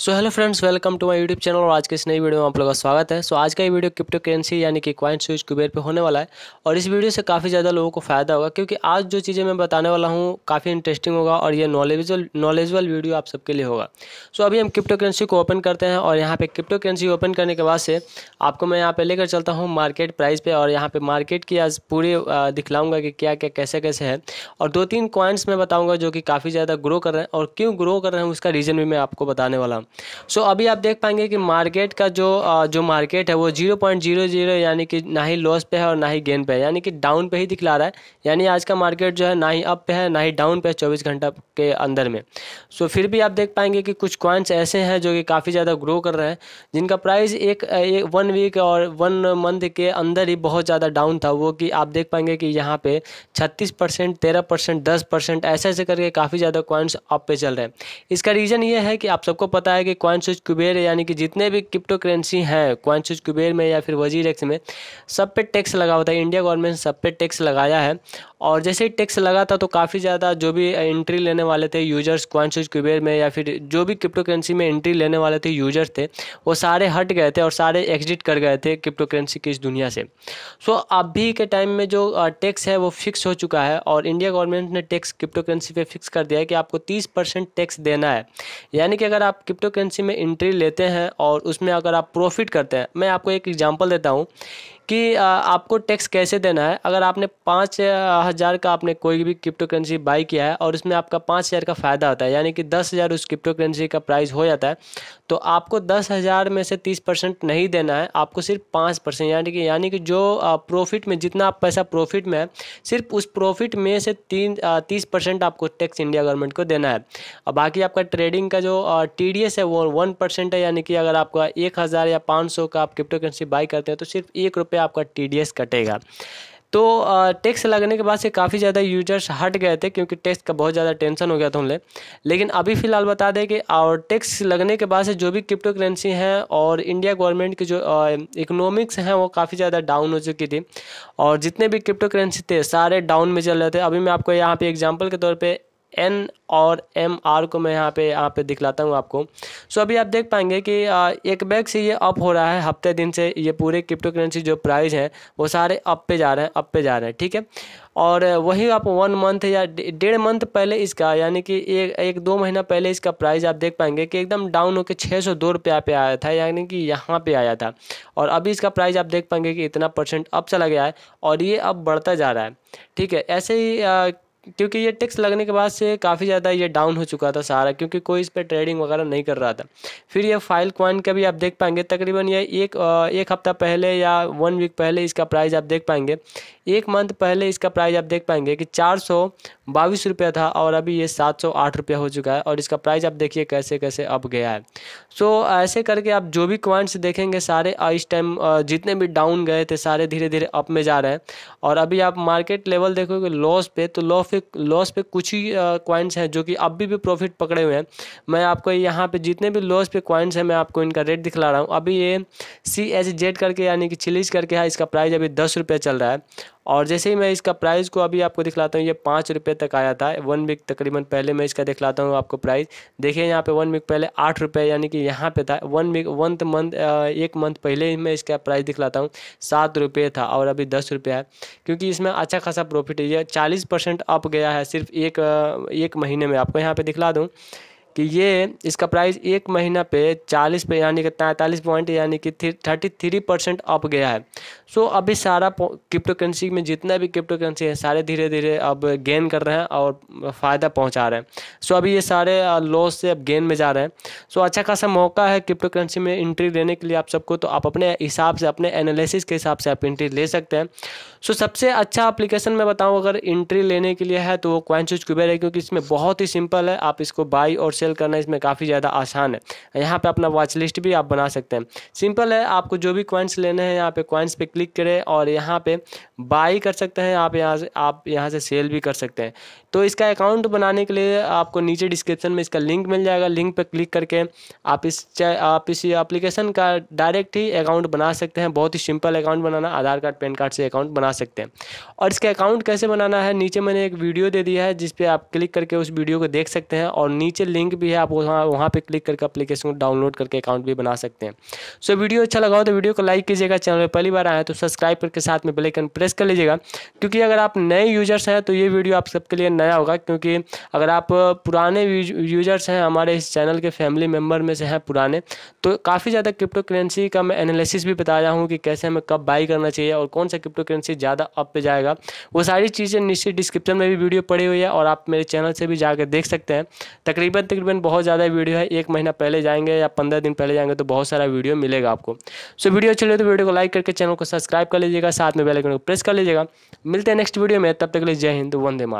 so hello friends welcome to my YouTube channel और आज के इस नई वीडियो में आप लोगों का स्वागत है सो so, आज का ये वीडियो क्रिप्टो करेंसी यानी कि क्वाइन स्विच कुबेर पे होने वाला है और इस वीडियो से काफ़ी ज़्यादा लोगों को फायदा होगा क्योंकि आज जो चीज़ें मैं बताने वाला हूँ काफ़ी इंटरेस्टिंग होगा और ये नॉलेजल नॉलेजल वीडियो आप सबके लिए होगा सो so, अभी हम क्रिप्टो करेंसी को ओपन करते हैं और यहाँ पर क्रिप्टो करेंसी ओपन करने के बाद से आपको मैं यहाँ पर लेकर चलता हूँ मार्केट प्राइस पर और यहाँ पर मार्केट की आज पूरी दिखलाऊँगा कि क्या क्या कैसे कैसे है और दो तीन कॉइन्स मैं बताऊँगा जो कि काफ़ी ज़्यादा ग्रो कर रहे हैं और क्यों ग्रो कर रहे हैं उसका रीज़न भी मैं आपको बताने वाला हूँ सो so, अभी आप देख पाएंगे कि मार्केट का जो जो मार्केट है वो जीरो पॉइंट जीरो जीरो यानी कि ना ही लॉस पे है और ना ही गेन पे है यानी कि डाउन पे ही दिखला रहा है यानी आज का मार्केट जो है ना ही अप पे है ना ही डाउन पे है चौबीस घंटा के अंदर में सो so, फिर भी आप देख पाएंगे कि कुछ क्वाइंस ऐसे हैं जो कि काफ़ी ज़्यादा ग्रो कर रहे हैं जिनका प्राइस एक, वन वीक और वन मंथ के अंदर ही बहुत ज़्यादा डाउन था वो कि आप देख पाएंगे कि यहाँ पे छत्तीस परसेंट तेरह परसेंट दस परसेंट ऐसे ऐसे करके काफ़ी ज़्यादा कॉइन्स अप पे चल रहे हैं इसका रीज़न ये है कि आप सबको पता है है कि क्वाइनस्विच कुबेर यानी कि जितने भी क्रिप्टो करेंसी हैं क्वाइनस्विच कुबेर में या फिर वजीर एक्स में सब पे टैक्स लगा होता है इंडिया गवर्नमेंट सब पे टैक्स लगाया है और जैसे ही टैक्स लगा था तो काफ़ी ज़्यादा जो भी एंट्री लेने वाले थे यूजर्स क्वांसज क्यूबेर में या फिर जो भी क्रिप्टो करेंसी में एंट्री लेने वाले थे यूजर्स थे वो सारे हट गए थे और सारे एग्जिट कर गए थे क्रिप्टो करेंसी की इस दुनिया से सो so, अभी के टाइम में जो टैक्स है वो फिक्स हो चुका है और इंडिया गवर्नमेंट ने टैक्स क्रिप्टो करेंसी पर फिक्स कर दिया है कि आपको तीस टैक्स देना है यानी कि अगर आप क्रिप्टो करेंसी में एंट्री लेते हैं और उसमें अगर आप प्रॉफिट करते हैं मैं आपको एक एग्जाम्पल देता हूँ कि आपको टैक्स कैसे देना है अगर आपने पाँच हज़ार का आपने कोई भी क्रिप्टो करेंसी बाई किया है और उसमें आपका पाँच हज़ार का फ़ायदा होता है यानी कि दस हज़ार उस क्रिप्टो करेंसी का प्राइस हो जाता है तो आपको दस हज़ार में से तीस परसेंट नहीं देना है आपको सिर्फ पाँच परसेंट यानी कि यानी कि जो प्रॉफिट में जितना आप पैसा प्रॉफिट में है सिर्फ उस प्रॉफिट में से तीन तीस परसेंट आपको टैक्स इंडिया गवर्नमेंट को देना है और बाकी आपका ट्रेडिंग का जो टी डी एस है वो वन परसेंट है यानी कि अगर आपका एक हज़ार या पाँच सौ का आप क्रिप्टो करेंसी बाई करते हैं तो सिर्फ एक रुपये आपका टी कटेगा तो टैक्स लगने के बाद से काफ़ी ज़्यादा यूजर्स हट गए थे क्योंकि टैक्स का बहुत ज़्यादा टेंशन हो गया था उन लेकिन अभी फ़िलहाल बता दें कि और टैक्स लगने के बाद से जो भी क्रिप्टो करेंसी हैं और इंडिया गवर्नमेंट की जो इकोनॉमिक्स हैं वो काफ़ी ज़्यादा डाउन हो चुकी थी और जितने भी क्रिप्टो करेंसी थे सारे डाउन में चल रहे थे अभी मैं आपको यहाँ पर एग्जाम्पल के तौर पर एन और एम आर को मैं यहाँ पे यहाँ पे दिखलाता हूँ आपको सो अभी आप देख पाएंगे कि एक बैग से ये अप हो रहा है हफ्ते दिन से ये पूरे क्रिप्टो करेंसी जो प्राइस हैं वो सारे अप पे जा रहे हैं अप पे जा रहे हैं ठीक है और वही आप वन मंथ या डेढ़ मंथ पहले इसका यानी कि एक एक दो महीना पहले इसका प्राइस आप देख पाएंगे कि एकदम डाउन होकर छः सौ दो रुपया पे आया था यानी कि यहाँ पे आया था और अभी इसका प्राइस आप देख पाएंगे कि इतना परसेंट अप चला गया है और ये अब बढ़ता जा रहा है ठीक है ऐसे ही क्योंकि ये टैक्स लगने के बाद से काफ़ी ज़्यादा ये डाउन हो चुका था सारा क्योंकि कोई इस पर ट्रेडिंग वगैरह नहीं कर रहा था फिर ये फाइल क्वाइन का भी आप देख पाएंगे तकरीबन ये एक एक हफ्ता पहले या वन वीक पहले इसका प्राइस आप देख पाएंगे एक मंथ पहले इसका प्राइस आप देख पाएंगे कि चार सौ बाईस रुपया था और अभी ये सात सौ आठ रुपया हो चुका है और इसका प्राइस आप देखिए कैसे कैसे अब गया है सो so, ऐसे करके आप जो भी क्वाइंट्स देखेंगे सारे इस टाइम जितने भी डाउन गए थे सारे धीरे धीरे अप में जा रहे हैं और अभी आप मार्केट लेवल देखोगे लॉस पे तो लॉ पे पे लॉस पे कुछ ही क्वाइंस हैं जो कि अब भी प्रॉफिट पकड़े हुए हैं मैं आपको यहाँ पे जितने भी लॉस पे क्वाइंस हैं मैं आपको इनका रेट दिखला रहा हूँ अभी ये सी एच जेड करके यानी कि चिलीज करके है इसका प्राइस अभी दस रुपये चल रहा है और जैसे ही मैं इसका प्राइस को अभी आपको दिखलाता हूँ ये पाँच रुपये तक आया था वन वीक तकरीबन पहले मैं इसका दिखलाता हूँ आपको प्राइस देखिए यहाँ पे वन वीक पहले आठ रुपये यानी कि यहाँ पे था वन वीक वन मंथ एक मंथ पहले ही मैं इसका प्राइस दिखलाता हूँ सात रुपये था और अभी दस रुपये है क्योंकि इसमें अच्छा खासा प्रॉफिट है यह चालीस परसेंट अप गया है सिर्फ एक एक महीने में आपको यहाँ पर दिखला दूँ कि ये इसका प्राइस एक महीना पे चालीस पे यानी कि तैंतालीस पॉइंट यानी कि थर्टी थ्री परसेंट अप गया है सो so, अभी सारा क्रिप्टो करेंसी में जितना भी क्रिप्टो करेंसी है सारे धीरे धीरे अब गेन कर रहे हैं और फ़ायदा पहुंचा रहे हैं सो so, अभी ये सारे लॉस से अब गेन में जा रहे हैं सो so, अच्छा खासा मौका है क्रिप्टो करेंसी में एंट्री लेने के लिए आप सबको तो आप अपने हिसाब से अपने एनालिसिस के हिसाब से आप एंट्री ले सकते हैं सो so, सबसे अच्छा अप्लीकेशन मैं बताऊँ अगर एंट्री लेने के लिए है तो वो क्वाइन चूज है क्योंकि इसमें बहुत ही सिंपल है आप इसको बाई और सेल सेल करना इसमें काफ़ी ज़्यादा आसान है यहाँ पर अपना वॉच लिस्ट भी आप बना सकते हैं सिंपल है आपको जो भी कॉइन्स लेने हैं यहाँ पे कॉइन्स पे क्लिक करें और यहाँ पर बाई कर सकते हैं आप यहाँ से आप यहाँ से सेल भी कर सकते हैं तो इसका अकाउंट बनाने के लिए आपको नीचे डिस्क्रिप्शन में इसका लिंक मिल जाएगा लिंक पर क्लिक करके आप इस आप इस अप्लीकेशन का डायरेक्ट ही अकाउंट बना सकते हैं बहुत ही सिंपल अकाउंट बनाना आधार कार्ड पैन कार्ड से अकाउंट बना सकते हैं और इसका अकाउंट कैसे बनाना है नीचे मैंने एक वीडियो दे दिया है जिसपे आप क्लिक करके उस वीडियो को देख सकते हैं और नीचे लिंक लिंक भी है आप वहाँ वहाँ पर क्लिक करके अपलीकेशन को डाउनलोड करके अकाउंट भी बना सकते हैं सो वीडियो अच्छा लगा हो तो वीडियो को लाइक कीजिएगा चैनल पर पहली बार आए तो सब्सक्राइब करके साथ में बेलाइकन प्रेस कर लीजिएगा क्योंकि अगर आप नए यूजर्स हैं तो ये वीडियो आप सबके लिए नया होगा क्योंकि अगर आप पुराने यूजर्स हैं हमारे इस चैनल के फैमिली मेम्बर में से हैं पुराने तो काफ़ी ज़्यादा क्रिप्टो करेंसी का मैं एनालिसिस भी बता रहा हूँ कि कैसे हमें कब बाई करना चाहिए और कौन सा क्रिप्टो करेंसी ज़्यादा अप पे जाएगा वो सारी चीज़ें निश्चित डिस्क्रिप्शन में भी वीडियो पड़ी हुई है और आप मेरे चैनल से भी जाकर देख सकते हैं तकरीबन तक तकरीबन बहुत ज़्यादा वीडियो है एक महीना पहले जाएंगे या पंद्रह दिन पहले जाएंगे तो बहुत सारा वीडियो मिलेगा आपको सो वीडियो अच्छी तो वीडियो को लाइक करके चैनल को सब्सक्राइब कर लीजिएगा साथ में बेलाइकन को प्रेस कर लीजिएगा मिलते हैं नेक्स्ट वीडियो में तब तक के लिए जय हिंद वंदे मात